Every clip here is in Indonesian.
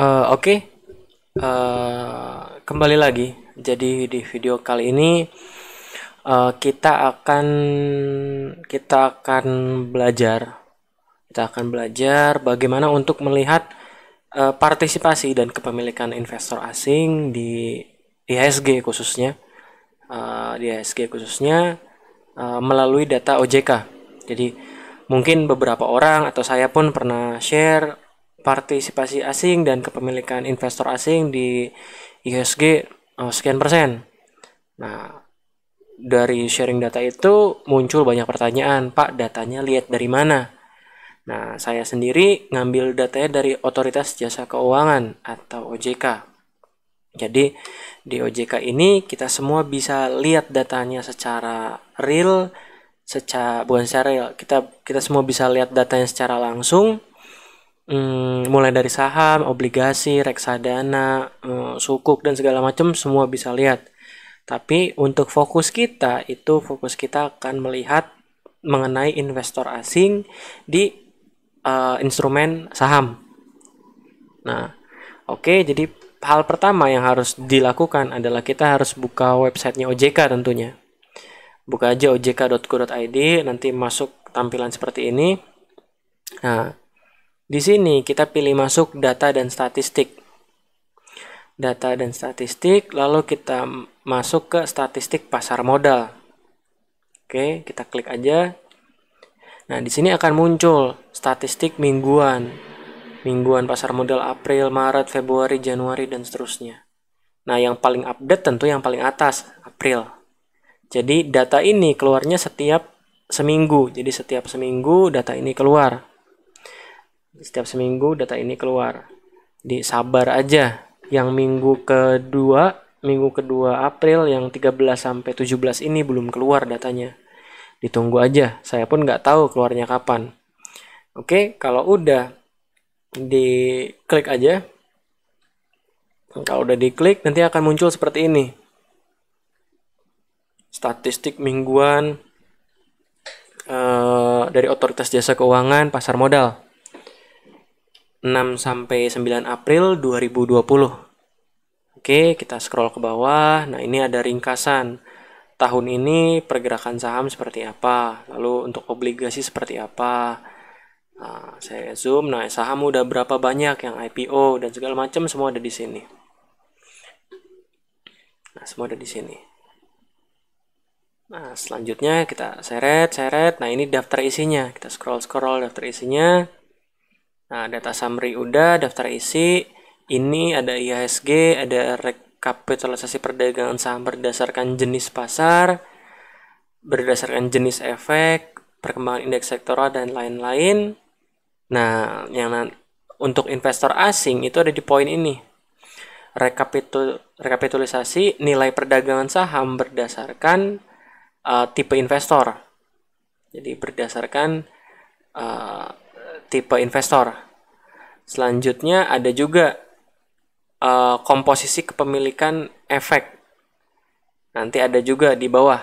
Eh, oke, okay. uh, eh, kembali lagi. Jadi di video kali ini uh, kita akan kita akan belajar, kita akan belajar bagaimana untuk melihat uh, partisipasi dan kepemilikan investor asing di IHSG khususnya, uh, di IHSG khususnya uh, melalui data OJK. Jadi mungkin beberapa orang atau saya pun pernah share partisipasi asing dan kepemilikan investor asing di IHSG uh, eh, sekian persen. Nah, dari sharing data itu muncul banyak pertanyaan, Pak, datanya lihat dari mana? Nah, saya sendiri ngambil datanya dari Otoritas Jasa Keuangan atau OJK. Jadi di OJK ini kita semua bisa lihat datanya secara real, secara bukan secara real, kita kita semua bisa lihat datanya secara langsung hmm, mulai dari saham, obligasi, reksadana, hmm, sukuk dan segala macam semua bisa lihat. Tapi untuk fokus kita itu fokus kita akan melihat mengenai investor asing di uh, instrumen saham. Nah, oke, okay, jadi hal pertama yang harus dilakukan adalah kita harus buka websitenya OJK tentunya. Buka aja ojk.co.id, nanti masuk tampilan seperti ini. Nah, di sini kita pilih masuk data dan statistik. Data dan statistik, lalu kita masuk ke statistik pasar modal. Oke, kita klik aja. Nah, di sini akan muncul statistik mingguan. Mingguan pasar modal April, Maret, Februari, Januari, dan seterusnya. Nah, yang paling update tentu yang paling atas, April. Jadi, data ini keluarnya setiap seminggu. Jadi, setiap seminggu data ini keluar. Setiap seminggu data ini keluar. Di sabar aja. Yang minggu kedua, minggu kedua April yang 13 sampai 17 ini belum keluar datanya. Ditunggu aja. Saya pun nggak tahu keluarnya kapan. Oke, kalau udah di klik aja. Kalau udah diklik nanti akan muncul seperti ini. Statistik mingguan, eh, dari otoritas jasa keuangan pasar modal. 6 sampai 9 April 2020. Oke, kita scroll ke bawah. Nah, ini ada ringkasan. Tahun ini pergerakan saham seperti apa? Lalu untuk obligasi seperti apa? Nah, saya zoom. Nah, saham udah berapa banyak yang IPO dan segala macam semua ada di sini. Nah, semua ada di sini. Nah, selanjutnya kita seret, seret. Nah, ini daftar isinya. Kita scroll-scroll daftar isinya. Nah, data summary udah, daftar isi. Ini ada IHSG, ada rekapitulasi perdagangan saham berdasarkan jenis pasar, berdasarkan jenis efek, perkembangan indeks sektoral dan lain-lain. Nah, yang untuk investor asing itu ada di poin ini. Rekapitul rekapitulisasi nilai perdagangan saham berdasarkan uh, tipe investor. Jadi berdasarkan uh, tipe investor. Selanjutnya ada juga uh, komposisi kepemilikan efek. Nanti ada juga di bawah.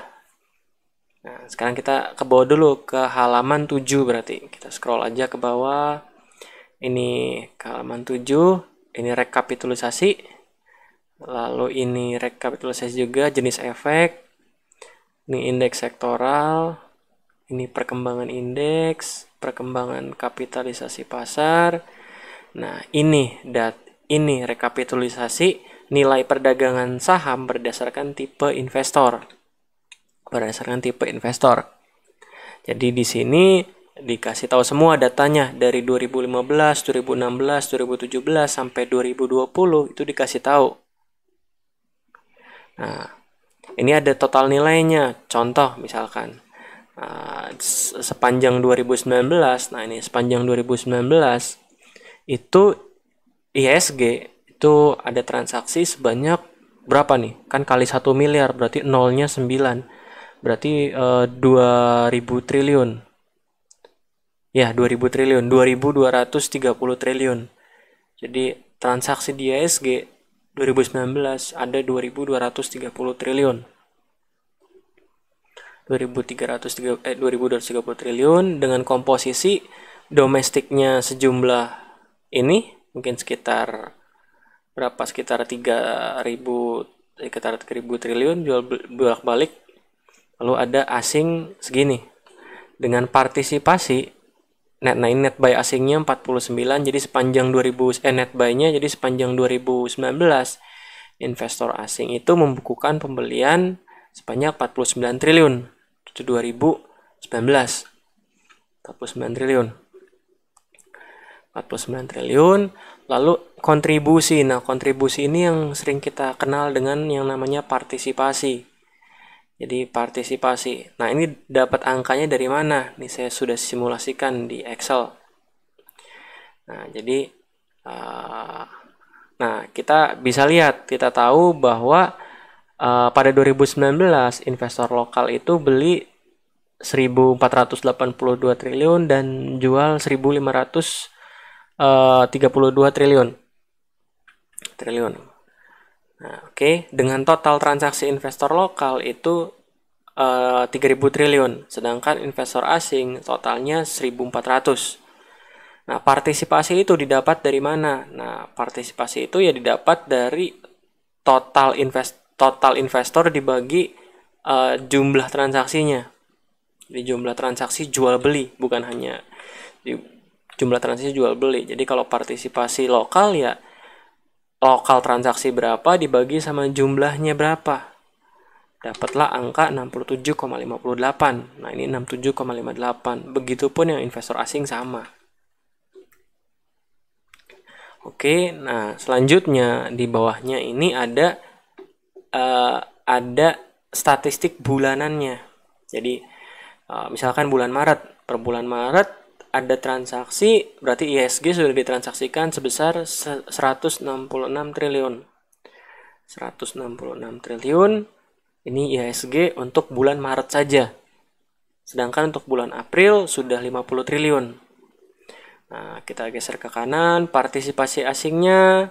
Nah, sekarang kita ke bawah dulu ke halaman 7 berarti. Kita scroll aja ke bawah. Ini ke halaman 7, ini rekapitulasi. Lalu ini rekapitulasi juga jenis efek. Ini indeks sektoral, ini perkembangan indeks, perkembangan kapitalisasi pasar. Nah, ini dat ini rekapitalisasi nilai perdagangan saham berdasarkan tipe investor. Berdasarkan tipe investor. Jadi di sini dikasih tahu semua datanya dari 2015, 2016, 2017 sampai 2020 itu dikasih tahu. Nah, ini ada total nilainya. Contoh misalkan uh, sepanjang 2019 nah ini sepanjang 2019 itu ISG itu ada transaksi sebanyak berapa nih kan kali satu miliar berarti nolnya 9 berarti uh, eh, 2000 triliun ya 2000 triliun 2230 triliun jadi transaksi di ISG 2019 ada 2230 triliun 2330 eh triliun dengan komposisi domestiknya sejumlah ini mungkin sekitar berapa sekitar 3000 sekitar 3000 triliun jual bolak-balik lalu ada asing segini dengan partisipasi net nah net buy asingnya 49 jadi sepanjang 2000 eh net buy-nya jadi sepanjang 2019 investor asing itu membukukan pembelian sebanyak 49 triliun itu 2019 49 triliun 49 triliun lalu kontribusi nah kontribusi ini yang sering kita kenal dengan yang namanya partisipasi jadi partisipasi nah ini dapat angkanya dari mana ini saya sudah simulasikan di Excel nah jadi uh, nah kita bisa lihat kita tahu bahwa uh, pada 2019 investor lokal itu beli 1482 triliun dan jual 1532 eh, triliun triliun. Nah, oke, okay. dengan total transaksi investor lokal itu uh, eh, 3000 triliun, sedangkan investor asing totalnya 1400. Nah, partisipasi itu didapat dari mana? Nah, partisipasi itu ya didapat dari total invest total investor dibagi uh, jumlah transaksinya. di jumlah transaksi jual beli bukan hanya di jumlah transaksi jual beli. Jadi kalau partisipasi lokal ya lokal transaksi berapa dibagi sama jumlahnya berapa. Dapatlah angka 67,58. Nah, ini 67,58. Begitupun yang investor asing sama. Oke, nah selanjutnya di bawahnya ini ada uh, ada statistik bulanannya. Jadi uh, misalkan bulan Maret, per bulan Maret ada transaksi berarti ISG sudah ditransaksikan sebesar 166 triliun. 166 triliun ini ISG untuk bulan Maret saja. Sedangkan untuk bulan April sudah 50 triliun. Nah, kita geser ke kanan, partisipasi asingnya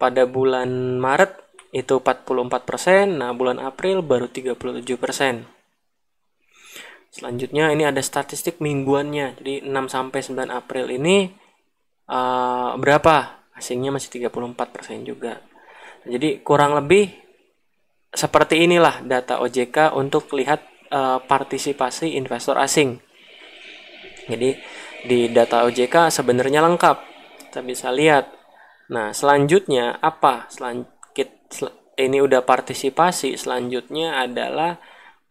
pada bulan Maret itu 44%, nah bulan April baru 37%. Selanjutnya ini ada statistik mingguannya. Jadi 6 sampai 9 April ini uh, berapa? Asingnya masih 34% juga. Nah, jadi kurang lebih seperti inilah data OJK untuk lihat uh, partisipasi investor asing. Jadi di data OJK sebenarnya lengkap. Kita bisa lihat. Nah, selanjutnya apa? Selanjutnya ini udah partisipasi selanjutnya adalah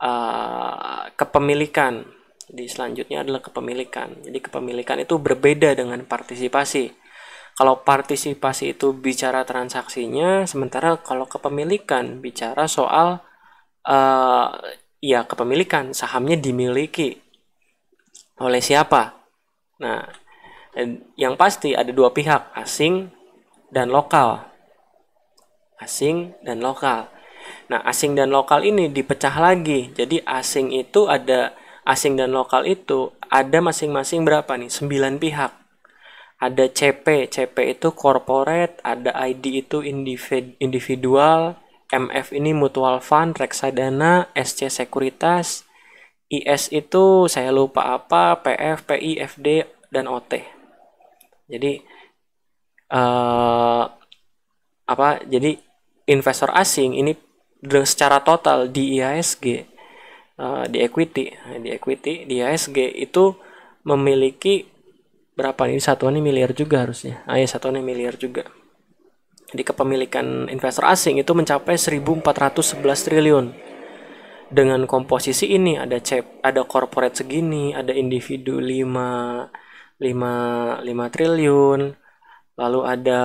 uh, kepemilikan Di selanjutnya adalah kepemilikan jadi kepemilikan itu berbeda dengan partisipasi kalau partisipasi itu bicara transaksinya sementara kalau kepemilikan bicara soal uh, ya kepemilikan sahamnya dimiliki oleh siapa nah yang pasti ada dua pihak asing dan lokal asing dan lokal. Nah, asing dan lokal ini dipecah lagi. Jadi asing itu ada asing dan lokal itu ada masing-masing berapa nih? 9 pihak. Ada CP, CP itu corporate, ada ID itu individual, MF ini mutual fund, reksadana, SC sekuritas, IS itu saya lupa apa, PF, PI, FD, dan OT. Jadi uh, apa? Jadi investor asing ini secara total di IHSG uh, eh, di equity di equity di IHSG itu memiliki berapa nih satuannya miliar juga harusnya ah ya satuannya miliar juga di kepemilikan investor asing itu mencapai 1411 triliun dengan komposisi ini ada cep ada corporate segini ada individu 5 5 5 triliun lalu ada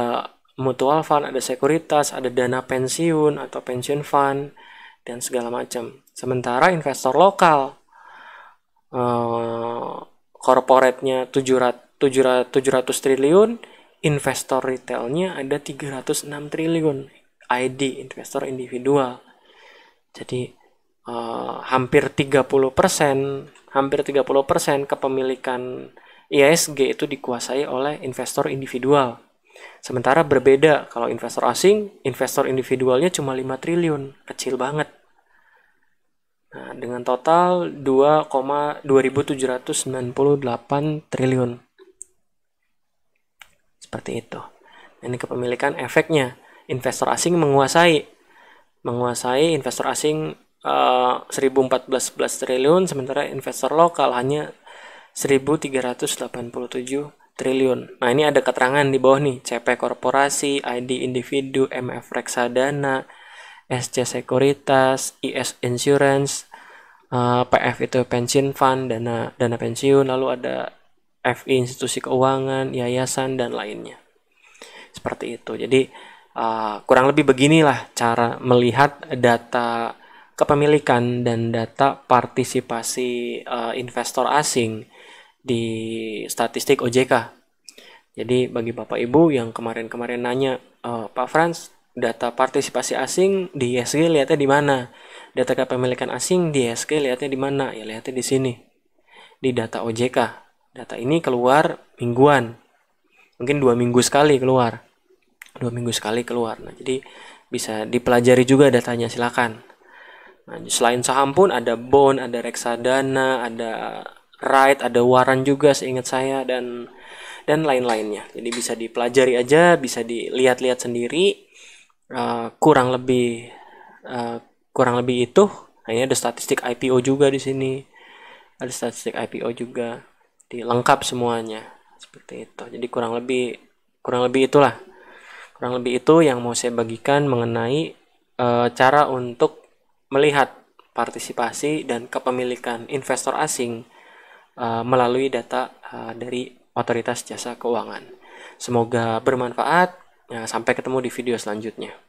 mutual fund, ada sekuritas, ada dana pensiun atau pension fund dan segala macam. Sementara investor lokal korporatnya uh, 700 700 triliun, investor retailnya ada 306 triliun ID investor individual. Jadi uh, hampir 30%, persen hampir 30% persen kepemilikan ISG itu dikuasai oleh investor individual Sementara berbeda kalau investor asing, investor individualnya cuma 5 triliun, kecil banget. Nah, dengan total 2,2798 triliun. Seperti itu. Ini kepemilikan efeknya. Investor asing menguasai. Menguasai investor asing uh, eh, 1014 triliun, sementara investor lokal hanya 1387 triliun triliun. Nah, ini ada keterangan di bawah nih, CP korporasi, ID individu, MF reksadana, SC sekuritas, IS insurance, eh, PF itu pension fund, dana dana pensiun, lalu ada FI institusi keuangan, yayasan dan lainnya. Seperti itu. Jadi eh, kurang lebih beginilah cara melihat data kepemilikan dan data partisipasi eh, investor asing di statistik OJK. Jadi bagi Bapak Ibu yang kemarin-kemarin nanya, e, Pak Frans, data partisipasi asing di ISG lihatnya di mana? Data kepemilikan asing di ISG lihatnya di mana? Ya lihatnya di sini. Di data OJK. Data ini keluar mingguan. Mungkin dua minggu sekali keluar. Dua minggu sekali keluar. Nah, jadi bisa dipelajari juga datanya silakan. Nah, selain saham pun ada bond, ada reksadana, ada Wright, ada Waran juga seingat saya dan dan lain-lainnya. Jadi bisa dipelajari aja, bisa dilihat-lihat sendiri. Uh, kurang lebih uh, kurang lebih itu. Hanya ada statistik IPO juga di sini. Ada statistik IPO juga. Dilengkap semuanya seperti itu. Jadi kurang lebih kurang lebih itulah. Kurang lebih itu yang mau saya bagikan mengenai uh, cara untuk melihat partisipasi dan kepemilikan investor asing Eh, melalui data eh, dari otoritas jasa keuangan. Semoga bermanfaat. Eh, sampai ketemu di video selanjutnya.